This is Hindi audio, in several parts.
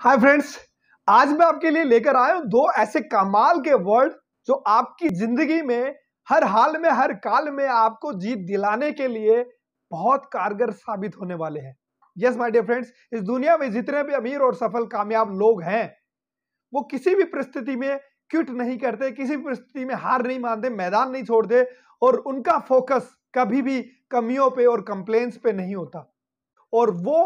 हाय फ्रेंड्स आज मैं आपके लिए लेकर आया हूं दो ऐसे कमाल के वर्ड जो आपकी जिंदगी में हर हाल में हर काल में आपको जीत दिलाने के लिए बहुत कारगर साबित होने वाले हैं यस माय डियर फ्रेंड्स इस दुनिया में जितने भी अमीर और सफल कामयाब लोग हैं वो किसी भी परिस्थिति में क्यूट नहीं करते किसी भी परिस्थिति में हार नहीं मानते मैदान नहीं छोड़ते और उनका फोकस कभी भी कमियों पे और कंप्लेन्स पे नहीं होता और वो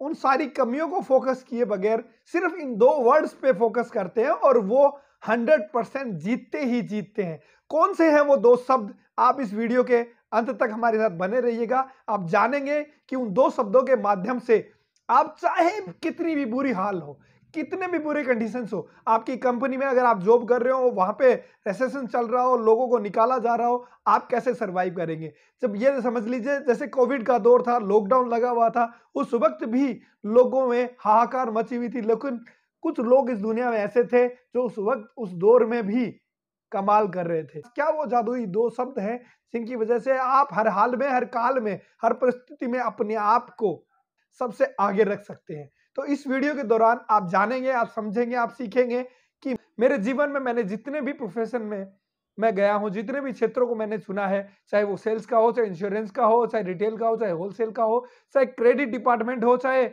उन सारी कमियों को फोकस किए बगैर सिर्फ इन दो वर्ड्स पे फोकस करते हैं और वो 100 परसेंट जीतते ही जीतते हैं कौन से हैं वो दो शब्द आप इस वीडियो के अंत तक हमारे साथ बने रहिएगा आप जानेंगे कि उन दो शब्दों के माध्यम से आप चाहे कितनी भी बुरी हाल हो कितने भी बुरे कंडीशन हो आपकी कंपनी में अगर आप जॉब कर रहे हो वहां पे रेसेशन चल रहा हो लोगों को निकाला जा रहा हो आप कैसे सरवाइव करेंगे जब ये समझ लीजिए जैसे कोविड का दौर था लॉकडाउन लगा हुआ था उस वक्त भी लोगों में हाहाकार मची हुई थी लेकिन कुछ लोग इस दुनिया में ऐसे थे जो उस वक्त उस दौर में भी कमाल कर रहे थे क्या वो जादुई दो शब्द है जिनकी वजह से आप हर हाल में हर काल में हर परिस्थिति में अपने आप को सबसे आगे रख सकते हैं तो इस वीडियो के दौरान आप जानेंगे आप समझेंगे आप सीखेंगे कि मेरे जीवन में मैंने जितने भी प्रोफेशन में मैं गया हूँ जितने भी क्षेत्रों को मैंने चुना है चाहे वो सेल्स का हो चाहे इंश्योरेंस का हो चाहे रिटेल का हो चाहे होलसेल का हो चाहे क्रेडिट डिपार्टमेंट हो चाहे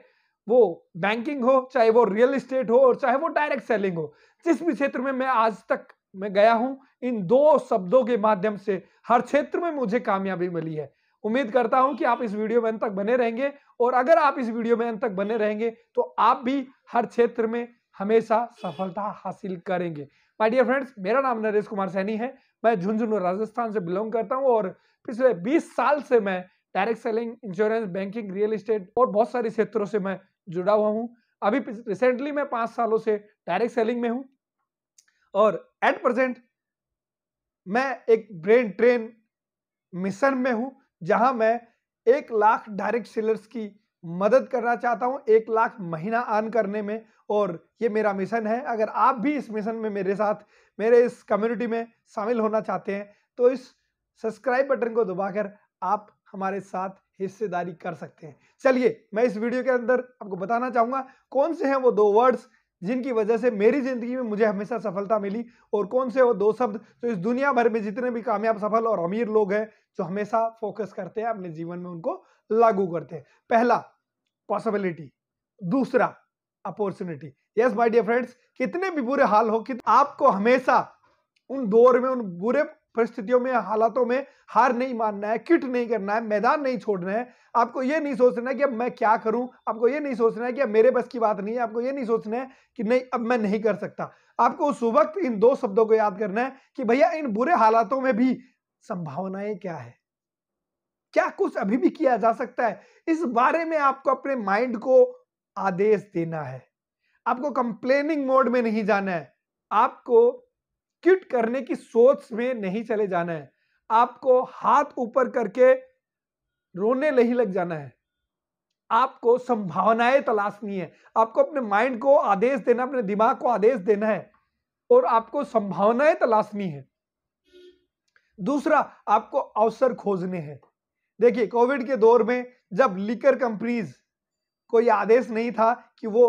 वो बैंकिंग हो चाहे वो रियल इस्टेट हो और चाहे वो डायरेक्ट सेलिंग हो जिस भी क्षेत्र में मैं आज तक मैं गया हूं इन दो शब्दों के माध्यम से हर क्षेत्र में मुझे कामयाबी मिली है उम्मीद करता हूं कि आप इस वीडियो में अंत तक बने रहेंगे और अगर आप इस वीडियो में अंत तक बने रहेंगे तो आप भी हर क्षेत्र में हमेशा सफलता हासिल करेंगे माय डियर फ्रेंड्स मेरा नाम नरेश कुमार सैनी है मैं झुंझुनू राजस्थान से बिलोंग करता हूँ और पिछले बीस साल से मैं direct selling insurance banking real estate और बहुत सारे क्षेत्रों से मैं जुड़ा हुआ हूँ अभी रिसेंटली मैं पांच सालों से डायरेक्ट सेलिंग में हूँ और एट प्रेजेंट मैं एक ब्रेन ट्रेन मिशन में हूँ जहां मैं एक लाख डायरेक्ट सेलर्स की मदद करना चाहता हूं एक लाख महीना आन करने में और ये मेरा मिशन है अगर आप भी इस मिशन में मेरे साथ मेरे इस कम्युनिटी में शामिल होना चाहते हैं तो इस सब्सक्राइब बटन को दबाकर आप हमारे साथ हिस्सेदारी कर सकते हैं चलिए मैं इस वीडियो के अंदर आपको बताना चाहूँगा कौन से हैं वो दो वर्ड्स जिनकी वजह से मेरी जिंदगी में मुझे हमेशा सफलता मिली और कौन से वो दो शब्द तो इस दुनिया भर में जितने भी कामयाब सफल और अमीर लोग हैं जो हमेशा फोकस करते हैं अपने जीवन में उनको लागू करते हैं पहला पॉसिबिलिटी दूसरा opportunity yes my dear friends कितने भी बुरे हाल हो कि आपको हमेशा उन दौर में उन बुरे परिस्थितियों में हालातों में हार नहीं मानना है किट नहीं करना है मैदान नहीं छोड़ना है आपको ये नहीं सोचना है कि अब मैं क्या करूं आपको ये नहीं सोचना है कि अब मेरे बस की बात नहीं है आपको ये नहीं सोचना है कि नहीं अब मैं नहीं कर सकता आपको उस वक्त इन दो शब्दों को याद करना है कि भैया इन बुरे हालातों में भी संभावनाएं क्या है क्या कुछ अभी भी किया जा सकता है इस बारे में आपको अपने माइंड को आदेश देना है आपको कंप्लेनिंग मोड में नहीं जाना है आपको क्विट करने की सोच में नहीं चले जाना है आपको हाथ ऊपर करके रोने नहीं लग जाना है आपको संभावनाएं तलाशनी है आपको अपने माइंड को आदेश देना अपने दिमाग को आदेश देना है और आपको संभावनाएं तलाशनी है दूसरा आपको अवसर खोजने हैं देखिए कोविड के दौर में जब लिकर कंपनीज कोई आदेश नहीं था कि वो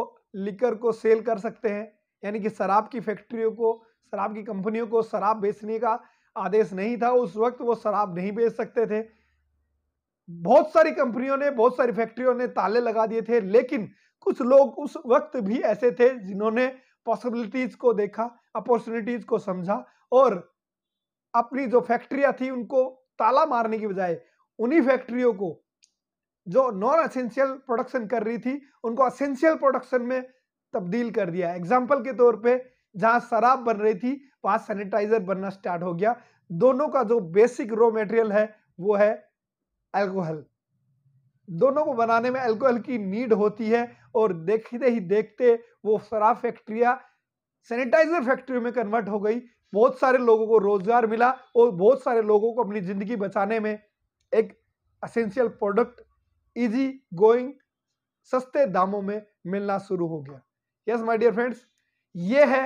लिकर को सेल कर सकते हैं यानी कि शराब की फैक्ट्रियों को शराब की कंपनियों को शराब बेचने का आदेश नहीं था उस वक्त वो शराब नहीं बेच सकते थे बहुत सारी कंपनियों ने बहुत सारी फैक्ट्रियों ने ताले लगा दिए थे लेकिन कुछ लोग उस वक्त भी ऐसे थे जिन्होंने पॉसिबिलिटीज को देखा अपॉर्चुनिटीज को समझा और अपनी जो फैक्ट्रियां थी उनको ताला मारने की बजाय उन्हीं फैक्ट्रियों को जो नॉन असेंशियल प्रोडक्शन कर रही थी उनको असेंशियल प्रोडक्शन में तब्दील कर दिया एग्जाम्पल के तौर पर जहां शराब बन रही थी वहां सैनिटाइजर बनना स्टार्ट हो गया दोनों का जो बेसिक रॉ मेटेरियल है वो है एल्कोहल दोनों को बनाने में अल्कोहल की नीड होती है और देखते ही देखते वो शराब फैक्ट्रिया सैनिटाइजर फैक्ट्री में कन्वर्ट हो गई बहुत सारे लोगों को रोजगार मिला और बहुत सारे लोगों को अपनी ज़िंदगी बचाने में एक असेंशियल प्रोडक्ट इजी गोइंग सस्ते दामों में मिलना शुरू हो गया यस माय डियर फ्रेंड्स ये है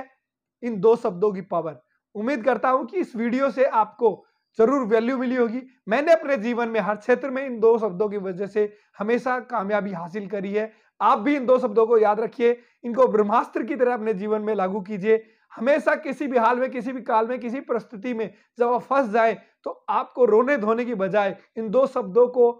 इन दो शब्दों की पावर उम्मीद करता हूं कि इस वीडियो से आपको जरूर वैल्यू मिली होगी मैंने अपने जीवन में हर क्षेत्र में इन दो शब्दों की वजह से हमेशा कामयाबी हासिल करी है आप भी इन दो शब्दों को याद रखिए इनको ब्रह्मास्त्र की तरह अपने जीवन में लागू कीजिए हमेशा किसी भी हाल में किसी भी काल में किसी परिस्थिति में जब आप फंस जाए तो आपको रोने धोने की बजाय इन दो शब्दों को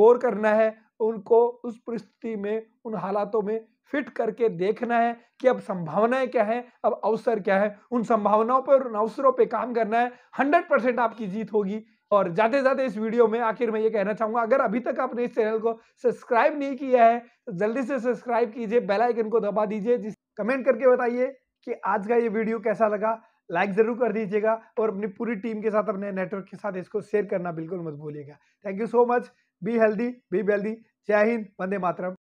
गौर करना है उनको उस परिस्थिति में उन हालातों में फिट करके देखना है कि अब संभावनाएं क्या है अब अवसर क्या है उन संभावनाओं पर उन अवसरों पर काम करना है हंड्रेड परसेंट आपकी जीत होगी और जाते जाते इस वीडियो में आखिर मैं ये कहना चाहूंगा अगर अभी तक आपने इस चैनल को सब्सक्राइब नहीं किया है तो जल्दी से सब्सक्राइब कीजिए बेल आइकन को दबा दीजिए जिस कमेंट करके बताइए कि आज का ये वीडियो कैसा लगा लाइक ज़रूर कर दीजिएगा और अपनी पूरी टीम के साथ अपने नेटवर्क के साथ इसको शेयर करना बिल्कुल मत भूलिएगा thank you so much be healthy be wealthy जय हिंद वंदे मातरम